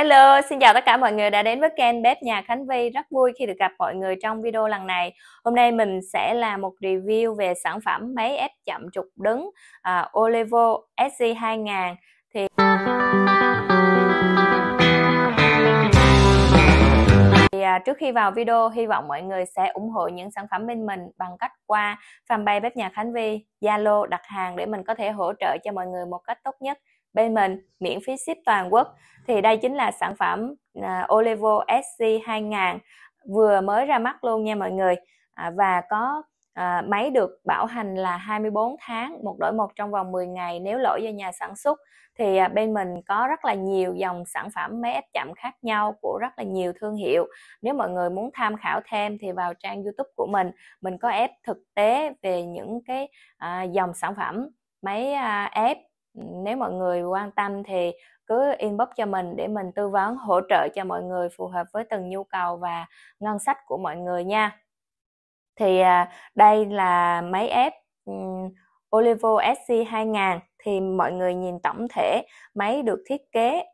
Hello, xin chào tất cả mọi người đã đến với kênh Bếp Nhà Khánh Vy. Rất vui khi được gặp mọi người trong video lần này. Hôm nay mình sẽ là một review về sản phẩm máy ép chậm trục đứng uh, Olevo SC2000. Thì... À, trước khi vào video, hy vọng mọi người sẽ ủng hộ những sản phẩm bên mình bằng cách qua fanpage Bếp Nhà Khánh Vy, Zalo đặt hàng để mình có thể hỗ trợ cho mọi người một cách tốt nhất bên mình miễn phí ship toàn quốc thì đây chính là sản phẩm uh, Olevo SC 2000 vừa mới ra mắt luôn nha mọi người à, và có à, máy được bảo hành là 24 tháng một đổi một trong vòng 10 ngày nếu lỗi do nhà sản xuất thì à, bên mình có rất là nhiều dòng sản phẩm máy ép chậm khác nhau của rất là nhiều thương hiệu nếu mọi người muốn tham khảo thêm thì vào trang YouTube của mình mình có ép thực tế về những cái à, dòng sản phẩm máy à, ép nếu mọi người quan tâm thì cứ inbox cho mình để mình tư vấn hỗ trợ cho mọi người phù hợp với từng nhu cầu và ngân sách của mọi người nha thì à, đây là máy ép um, Olivo SC2000 thì mọi người nhìn tổng thể máy được thiết kế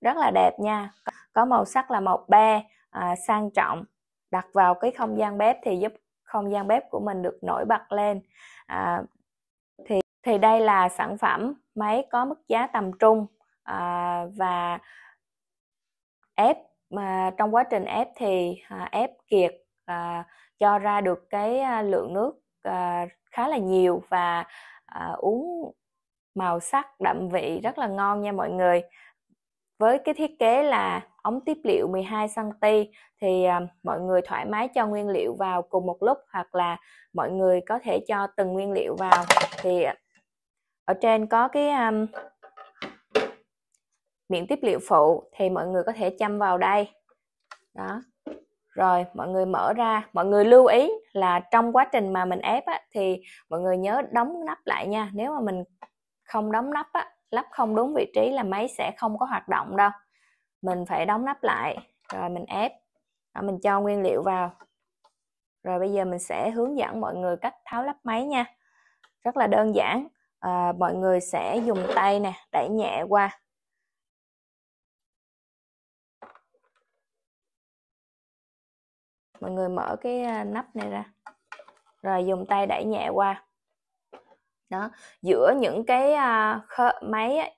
rất là đẹp nha có màu sắc là màu be à, sang trọng đặt vào cái không gian bếp thì giúp không gian bếp của mình được nổi bật lên à, thì thì đây là sản phẩm máy có mức giá tầm trung à, và ép mà trong quá trình ép thì à, ép kiệt à, cho ra được cái à, lượng nước à, khá là nhiều và à, uống màu sắc đậm vị rất là ngon nha mọi người với cái thiết kế là ống tiếp liệu 12 cm thì à, mọi người thoải mái cho nguyên liệu vào cùng một lúc hoặc là mọi người có thể cho từng nguyên liệu vào thì ở trên có cái um, miệng tiếp liệu phụ thì mọi người có thể châm vào đây đó rồi mọi người mở ra mọi người lưu ý là trong quá trình mà mình ép á, thì mọi người nhớ đóng nắp lại nha nếu mà mình không đóng nắp á, lắp không đúng vị trí là máy sẽ không có hoạt động đâu mình phải đóng nắp lại rồi mình ép rồi mình cho nguyên liệu vào rồi bây giờ mình sẽ hướng dẫn mọi người cách tháo lắp máy nha rất là đơn giản à, mọi người sẽ dùng tay nè đẩy nhẹ qua mọi người mở cái à, nắp này ra rồi dùng tay đẩy nhẹ qua đó giữa những cái à, khơ, máy ấy,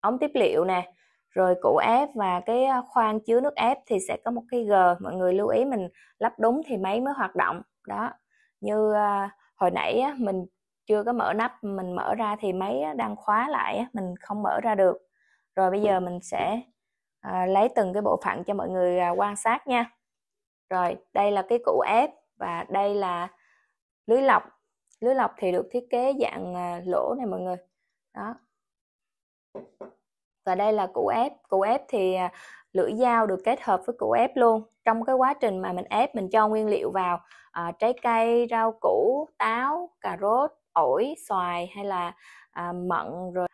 ống tiếp liệu nè rồi củ ép và cái à, khoang chứa nước ép thì sẽ có một cái g mọi người lưu ý mình lắp đúng thì máy mới hoạt động đó như hồi nãy mình chưa có mở nắp mình mở ra thì máy đang khóa lại mình không mở ra được rồi bây giờ mình sẽ à, lấy từng cái bộ phận cho mọi người à, quan sát nha rồi đây là cái củ ép và đây là lưới lọc lưới lọc thì được thiết kế dạng à, lỗ này mọi người đó và đây là củ ép củ ép thì à, lưỡi dao được kết hợp với củ ép luôn trong cái quá trình mà mình ép mình cho nguyên liệu vào à, trái cây rau củ táo cà rốt ổi xoài hay là à, mận rồi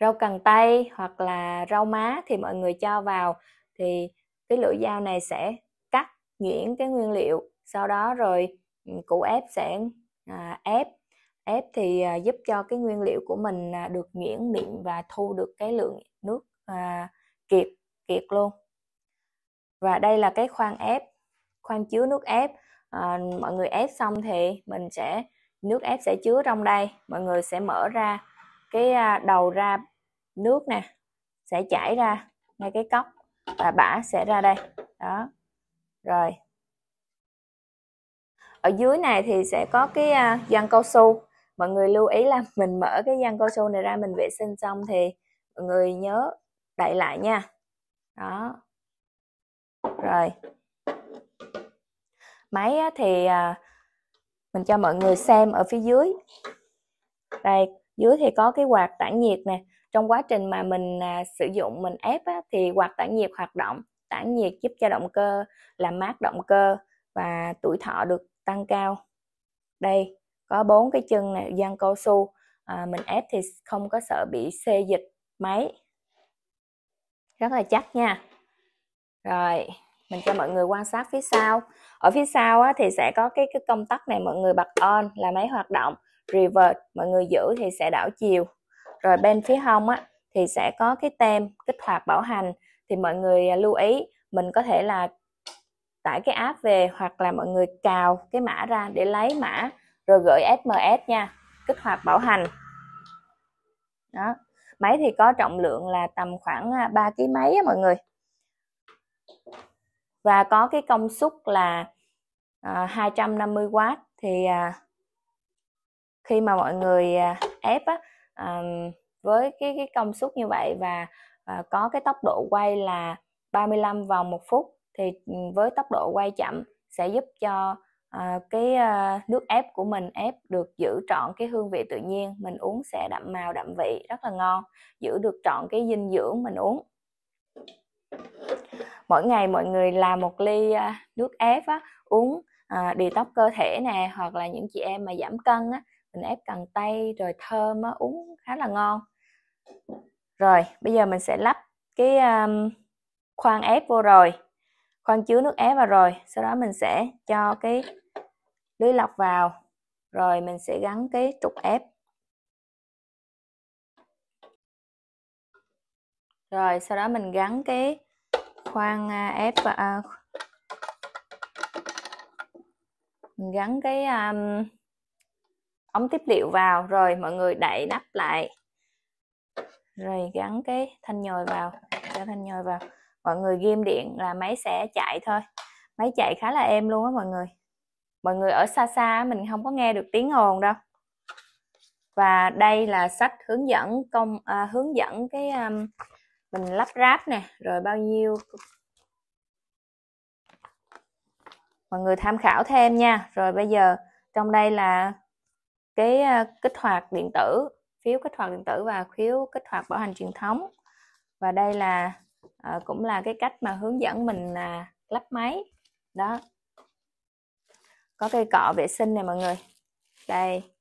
rau cần tây hoặc là rau má thì mọi người cho vào thì cái lưỡi dao này sẽ cắt nhuyễn cái nguyên liệu sau đó rồi củ ép sẽ à, ép ép thì à, giúp cho cái nguyên liệu của mình à, được nhuyễn miệng và thu được cái lượng nước à, kiệt kiệt luôn và đây là cái khoang ép khoang chứa nước ép à, mọi người ép xong thì mình sẽ nước ép sẽ chứa trong đây mọi người sẽ mở ra cái à, đầu ra nước nè sẽ chảy ra ngay cái cốc và bã sẽ ra đây đó rồi ở dưới này thì sẽ có cái à, giăng cao su mọi người lưu ý là mình mở cái giăng cao su này ra mình vệ sinh xong thì mọi người nhớ đậy lại nha đó rồi máy thì à, mình cho mọi người xem ở phía dưới đây dưới thì có cái quạt tản nhiệt nè trong quá trình mà mình à, sử dụng mình ép á, thì quạt tản nhiệt hoạt động tản nhiệt giúp cho động cơ làm mát động cơ và tuổi thọ được tăng cao đây có bốn cái chân này gian cao su à, mình ép thì không có sợ bị xê dịch máy rất là chắc nha rồi mình cho mọi người quan sát phía sau ở phía sau á, thì sẽ có cái, cái công tắc này mọi người bật on là máy hoạt động reverse mọi người giữ thì sẽ đảo chiều rồi bên phía hông á, thì sẽ có cái tem kích hoạt bảo hành thì mọi người à, lưu ý mình có thể là tải cái app về hoặc là mọi người cào cái mã ra để lấy mã rồi gửi SMS nha kích hoạt bảo hành đó máy thì có trọng lượng là tầm khoảng 3 à, ký mấy á mọi người và có cái công suất là à, ờ, 250W thì à, khi mà mọi người à, ép á, à, với cái, cái công suất như vậy và à, có cái tốc độ quay là 35 vòng một phút thì ừ, với tốc độ quay chậm sẽ giúp cho à, cái à, nước ép của mình ép được giữ trọn cái hương vị tự nhiên mình uống sẽ đậm màu đậm vị rất là ngon giữ được trọn cái dinh dưỡng mình uống mỗi ngày mọi người làm một ly à, nước ép á, uống à, detox cơ thể nè hoặc là những chị em mà giảm cân á, mình ép cần tây rồi thơm á, uống khá là ngon rồi bây giờ mình sẽ lắp cái um, khoang ép vô rồi khoang chứa nước ép vào rồi sau đó mình sẽ cho cái lưới lọc vào rồi mình sẽ gắn cái trục ép rồi sau đó mình gắn cái khoan à, ép à, à, gắn cái um, ống tiếp liệu vào rồi mọi người đậy nắp lại rồi gắn cái thanh nhồi vào cho thanh nhồi vào mọi người ghim điện là máy sẽ chạy thôi máy chạy khá là êm luôn á mọi người mọi người ở xa xa mình không có nghe được tiếng ồn đâu và đây là sách hướng dẫn công à, hướng dẫn cái um, mình lắp ráp nè rồi bao nhiêu mọi người tham khảo thêm nha rồi bây giờ trong đây là cái à, kích hoạt điện tử phiếu kích hoạt điện tử và phiếu kích hoạt bảo hành truyền thống và đây là uh, cũng là cái cách mà hướng dẫn mình là lắp máy đó có cây cọ vệ sinh này mọi người đây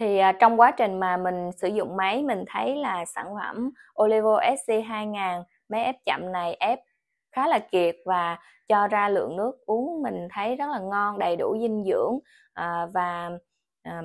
thì à, trong quá trình mà mình sử dụng máy mình thấy là sản phẩm Olevo SC 2000 máy ép chậm này ép khá là kiệt và cho ra lượng nước uống mình thấy rất là ngon đầy đủ dinh dưỡng à, và à,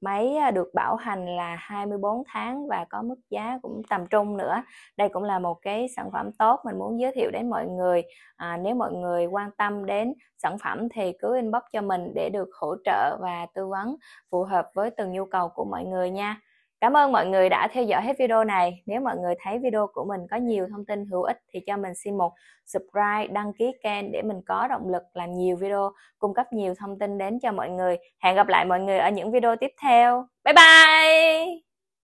máy à, được bảo hành là 24 tháng và có mức giá cũng tầm trung nữa. Đây cũng là một cái sản phẩm tốt mình muốn giới thiệu đến mọi người. À, nếu mọi người quan tâm đến sản phẩm thì cứ inbox cho mình để được hỗ trợ và tư vấn phù hợp với từng nhu cầu của mọi người nha. Cảm ơn mọi người đã theo dõi hết video này. Nếu mọi người thấy video của mình có nhiều thông tin hữu ích thì cho mình xin một subscribe, đăng ký kênh để mình có động lực làm nhiều video, cung cấp nhiều thông tin đến cho mọi người. Hẹn gặp lại mọi người ở những video tiếp theo. Bye bye!